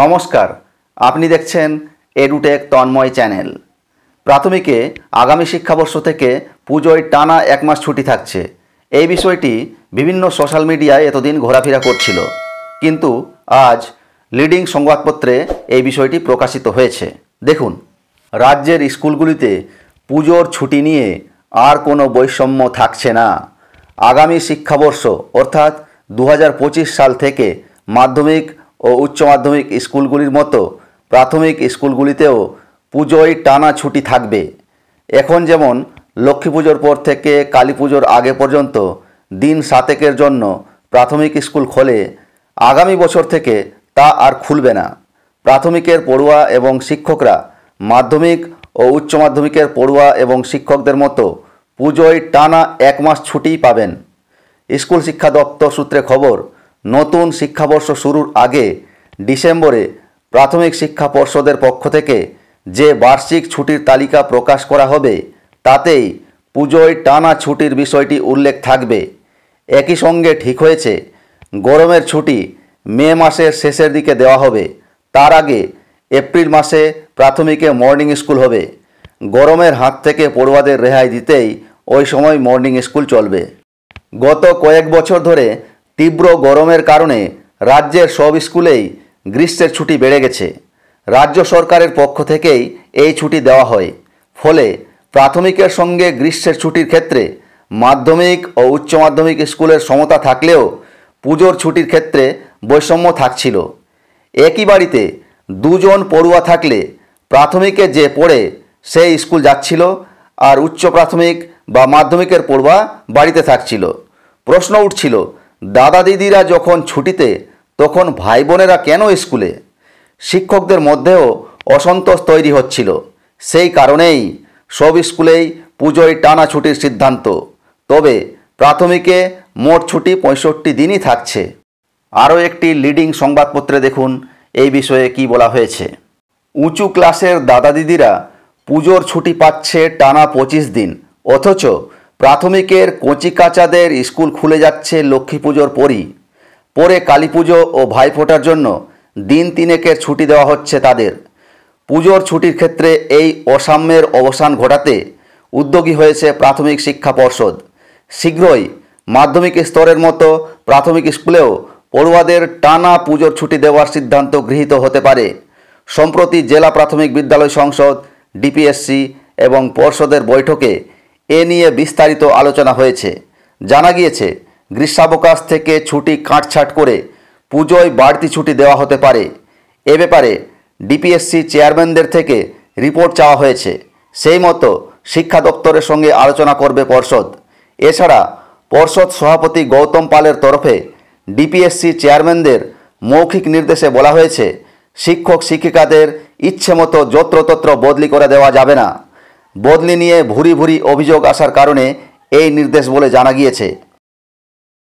নমস্কার আপনি দেখছেন এডুটেক তন্ময় চ্যানেল প্রাথমিকে আগামী শিক্ষাবর্ষ থেকে পুজোয় টানা এক মাস ছুটি থাকছে এই বিষয়টি বিভিন্ন সোশ্যাল মিডিয়ায় এতদিন ঘোরাফেরা করছিল কিন্তু আজ লিডিং সংবাদপত্রে এই বিষয়টি প্রকাশিত হয়েছে দেখুন রাজ্যের স্কুলগুলিতে পুজোর ছুটি নিয়ে আর কোনো বৈষম্য থাকছে না আগামী শিক্ষাবর্ষ অর্থাৎ দু সাল থেকে মাধ্যমিক ও উচ্চ মাধ্যমিক স্কুলগুলির মতো প্রাথমিক স্কুলগুলিতেও পুজোয় টানা ছুটি থাকবে এখন যেমন লক্ষ্মী পুজোর পর থেকে কালী পুজোর আগে পর্যন্ত দিন সাতেকের জন্য প্রাথমিক স্কুল খোলে আগামী বছর থেকে তা আর খুলবে না প্রাথমিকের পড়ুয়া এবং শিক্ষকরা মাধ্যমিক ও উচ্চ মাধ্যমিকের পড়ুয়া এবং শিক্ষকদের মতো পুজোয় টানা এক মাস ছুটি পাবেন স্কুল শিক্ষা দপ্তর সূত্রে খবর নতুন শিক্ষাবর্ষ শুরুর আগে ডিসেম্বরে প্রাথমিক শিক্ষা পর্ষদের পক্ষ থেকে যে বার্ষিক ছুটির তালিকা প্রকাশ করা হবে তাতেই পুজোয় টানা ছুটির বিষয়টি উল্লেখ থাকবে একই সঙ্গে ঠিক হয়েছে গরমের ছুটি মে মাসের শেষের দিকে দেওয়া হবে তার আগে এপ্রিল মাসে প্রাথমিকে মর্নিং স্কুল হবে গরমের হাত থেকে পড়ুয়াদের রেহাই দিতেই ওই সময় মর্নিং স্কুল চলবে গত কয়েক বছর ধরে তীব্র গরমের কারণে রাজ্যের সব স্কুলেই গ্রীষ্মের ছুটি বেড়ে গেছে রাজ্য সরকারের পক্ষ থেকেই এই ছুটি দেওয়া হয় ফলে প্রাথমিকের সঙ্গে গ্রীষ্মের ছুটির ক্ষেত্রে মাধ্যমিক ও উচ্চ মাধ্যমিক স্কুলের সমতা থাকলেও পুজোর ছুটির ক্ষেত্রে বৈষম্য থাকছিল একই বাড়িতে দুজন পড়ুয়া থাকলে প্রাথমিকে যে পড়ে সেই স্কুল যাচ্ছিল আর উচ্চ প্রাথমিক বা মাধ্যমিকের পড়ুয়া বাড়িতে থাকছিল প্রশ্ন উঠছিল দাদা দিদিরা যখন ছুটিতে তখন ভাই বোনেরা কেন স্কুলে শিক্ষকদের মধ্যেও অসন্তোষ তৈরি হচ্ছিল সেই কারণেই সব স্কুলেই পুজোয় টানা ছুটির সিদ্ধান্ত তবে প্রাথমিকে মোট ছুটি পঁয়ষট্টি দিনই থাকছে আরও একটি লিডিং সংবাদপত্রে দেখুন এই বিষয়ে কি বলা হয়েছে উঁচু ক্লাসের দাদা দিদিরা পুজোর ছুটি পাচ্ছে টানা পঁচিশ দিন অথচ প্রাথমিকের কচি কাঁচাদের স্কুল খুলে যাচ্ছে লক্ষ্মী পুজোর পরই পরে কালী পুজো ও ভাইফোঁটার জন্য দিন তিনেকের ছুটি দেওয়া হচ্ছে তাদের পুজোর ছুটির ক্ষেত্রে এই অসাম্যের অবসান ঘটাতে উদ্যোগী হয়েছে প্রাথমিক শিক্ষা পর্ষদ শীঘ্রই মাধ্যমিক স্তরের মতো প্রাথমিক স্কুলেও পড়ুয়াদের টানা পুজোর ছুটি দেওয়ার সিদ্ধান্ত গৃহীত হতে পারে সম্প্রতি জেলা প্রাথমিক বিদ্যালয় সংসদ ডিপিএসসি এবং পর্ষদের বৈঠকে এ নিয়ে বিস্তারিত আলোচনা হয়েছে জানা গিয়েছে গ্রীষ্মাবকাশ থেকে ছুটি কাটছাট করে পুজোয় বাড়তি ছুটি দেওয়া হতে পারে এ ব্যাপারে ডিপিএসসি চেয়ারম্যানদের থেকে রিপোর্ট চাওয়া হয়েছে সেই মতো শিক্ষা দপ্তরের সঙ্গে আলোচনা করবে পর্ষদ এছাড়া পর্ষদ সভাপতি গৌতম পালের তরফে ডিপিএসসি চেয়ারম্যানদের মৌখিক নির্দেশে বলা হয়েছে শিক্ষক শিক্ষিকাদের ইচ্ছে মতো যত্রতত্র বদলি করে দেওয়া যাবে না বদলি নিয়ে ভুরি ভুরি অভিযোগ আসার কারণে এই নির্দেশ বলে জানা গিয়েছে